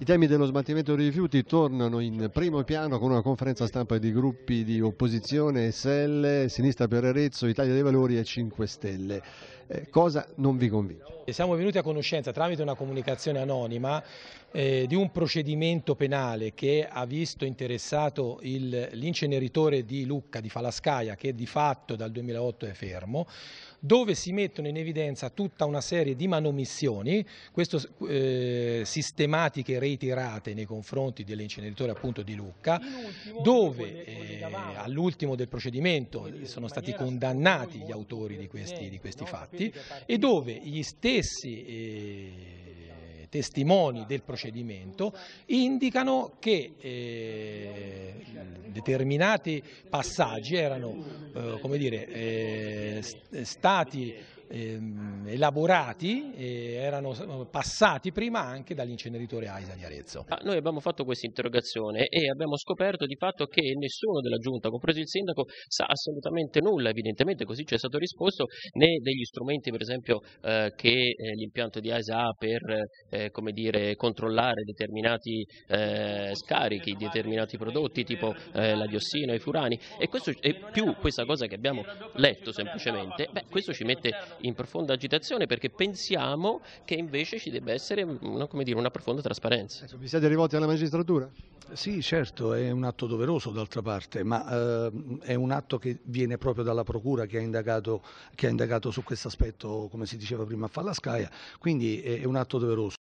I temi dello smaltimento dei rifiuti tornano in primo piano con una conferenza stampa di gruppi di opposizione, SL, Sinistra per Arezzo, Italia dei Valori e 5 Stelle. Eh, cosa non vi convince? Siamo venuti a conoscenza tramite una comunicazione anonima eh, di un procedimento penale che ha visto interessato l'inceneritore di Lucca, di Falascaia, che di fatto dal 2008 è fermo dove si mettono in evidenza tutta una serie di manomissioni, questo, eh, sistematiche, ritirate nei confronti dell'inceneritore appunto di Lucca, dove eh, all'ultimo del procedimento sono stati condannati gli autori di questi, di questi fatti e dove gli stessi eh, testimoni del procedimento indicano che eh, determinati passaggi erano eh, dire, eh, eh stati ehm, elaborati e erano eh, passati prima anche dall'inceneritore AISA di Arezzo. Ah, noi abbiamo fatto questa interrogazione e abbiamo scoperto di fatto che nessuno della giunta, compreso il sindaco, sa assolutamente nulla, evidentemente così ci è stato risposto, né degli strumenti per esempio eh, che eh, l'impianto di AISA ha per eh, come dire, controllare determinati eh, scarichi, determinati prodotti tipo eh, la diossina, i furani e, questo, e più questa cosa che abbiamo letto semplicemente, beh, questo ci mette in profonda agitazione perché pensiamo che invece ci debba essere no, dire, una profonda trasparenza. Ecco, vi siete rivolti alla magistratura? Sì, certo, è un atto doveroso d'altra parte, ma eh, è un atto che viene proprio dalla Procura che ha indagato, che ha indagato su questo aspetto, come si diceva prima, a Fallascaia, quindi è un atto doveroso.